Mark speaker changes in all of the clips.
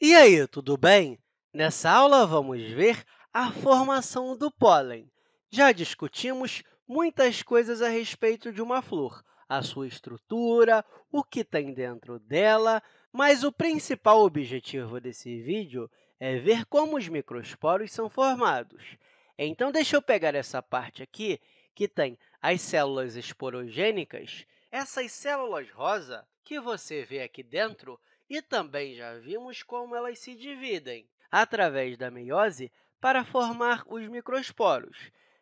Speaker 1: E aí, tudo bem? Nessa aula vamos ver a formação do pólen. Já discutimos muitas coisas a respeito de uma flor, a sua estrutura, o que tem dentro dela, mas o principal objetivo desse vídeo é ver como os microsporos são formados. Então, deixa eu pegar essa parte aqui, que tem as células esporogênicas. Essas células rosa que você vê aqui dentro e também já vimos como elas se dividem através da meiose para formar os microsporos.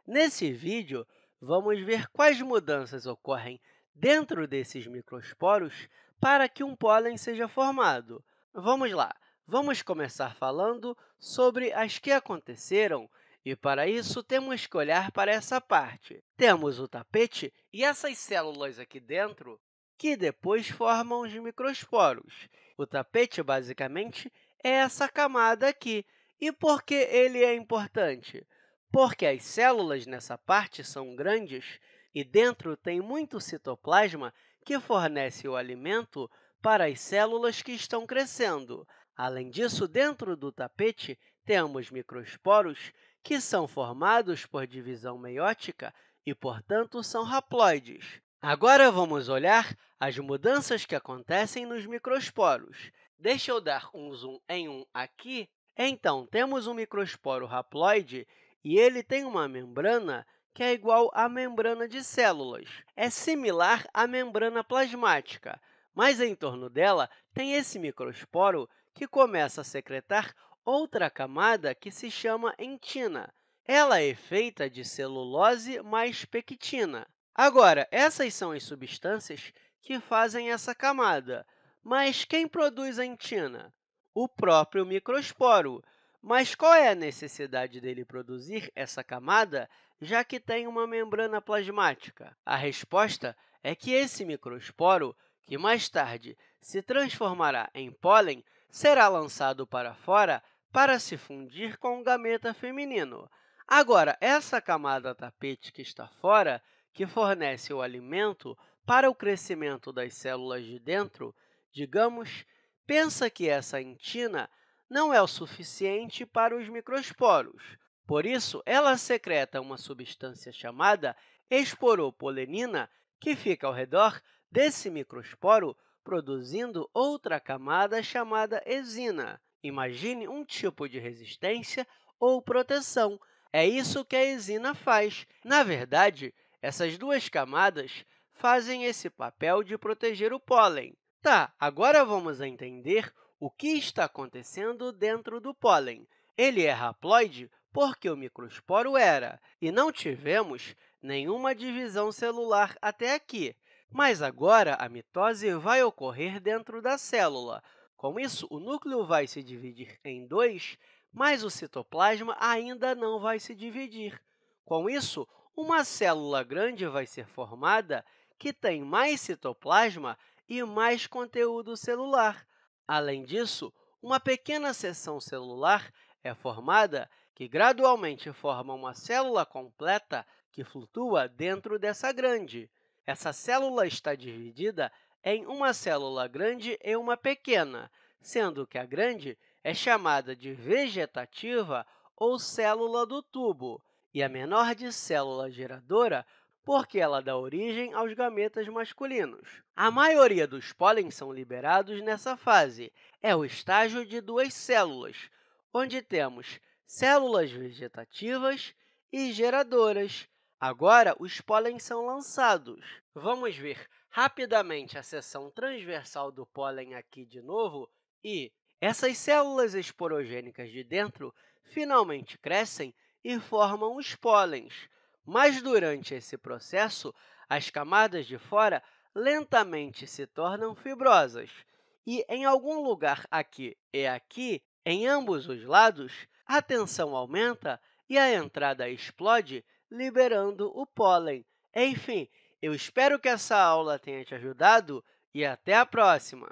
Speaker 1: Nesse vídeo, vamos ver quais mudanças ocorrem dentro desses microsporos para que um pólen seja formado. Vamos lá! Vamos começar falando sobre as que aconteceram e, para isso, temos que olhar para essa parte. Temos o tapete e essas células aqui dentro que depois formam os microsporos. O tapete, basicamente, é essa camada aqui. E por que ele é importante? Porque as células nessa parte são grandes e dentro tem muito citoplasma que fornece o alimento para as células que estão crescendo. Além disso, dentro do tapete temos microsporos que são formados por divisão meiótica e, portanto, são haploides. Agora vamos olhar as mudanças que acontecem nos microsporos. Deixa eu dar um zoom em um aqui. Então, temos um microsporo haploide e ele tem uma membrana que é igual à membrana de células. É similar à membrana plasmática, mas em torno dela tem esse microsporo que começa a secretar outra camada que se chama entina. Ela é feita de celulose mais pectina. Agora, essas são as substâncias que fazem essa camada. Mas quem produz a intina? O próprio microsporo. Mas qual é a necessidade dele produzir essa camada, já que tem uma membrana plasmática? A resposta é que esse microsporo, que mais tarde se transformará em pólen, será lançado para fora para se fundir com o gameta feminino. Agora, essa camada tapete que está fora que fornece o alimento para o crescimento das células de dentro, digamos, pensa que essa intina não é o suficiente para os microsporos. Por isso, ela secreta uma substância chamada esporopolenina, que fica ao redor desse microsporo, produzindo outra camada chamada exina. Imagine um tipo de resistência ou proteção. É isso que a exina faz. Na verdade, essas duas camadas fazem esse papel de proteger o pólen. Tá, agora vamos entender o que está acontecendo dentro do pólen. Ele é haploide porque o microsporo era, e não tivemos nenhuma divisão celular até aqui. Mas agora a mitose vai ocorrer dentro da célula. Com isso, o núcleo vai se dividir em dois, mas o citoplasma ainda não vai se dividir. Com isso, uma célula grande vai ser formada que tem mais citoplasma e mais conteúdo celular. Além disso, uma pequena seção celular é formada que gradualmente forma uma célula completa que flutua dentro dessa grande. Essa célula está dividida em uma célula grande e uma pequena, sendo que a grande é chamada de vegetativa ou célula do tubo, e a menor de célula geradora porque ela dá origem aos gametas masculinos. A maioria dos pólen são liberados nessa fase. É o estágio de duas células, onde temos células vegetativas e geradoras. Agora, os pólen são lançados. Vamos ver rapidamente a seção transversal do pólen aqui de novo e essas células esporogênicas de dentro finalmente crescem e formam os pólens. Mas durante esse processo, as camadas de fora lentamente se tornam fibrosas. E em algum lugar aqui e aqui, em ambos os lados, a tensão aumenta e a entrada explode, liberando o pólen. Enfim, eu espero que essa aula tenha te ajudado e até a próxima!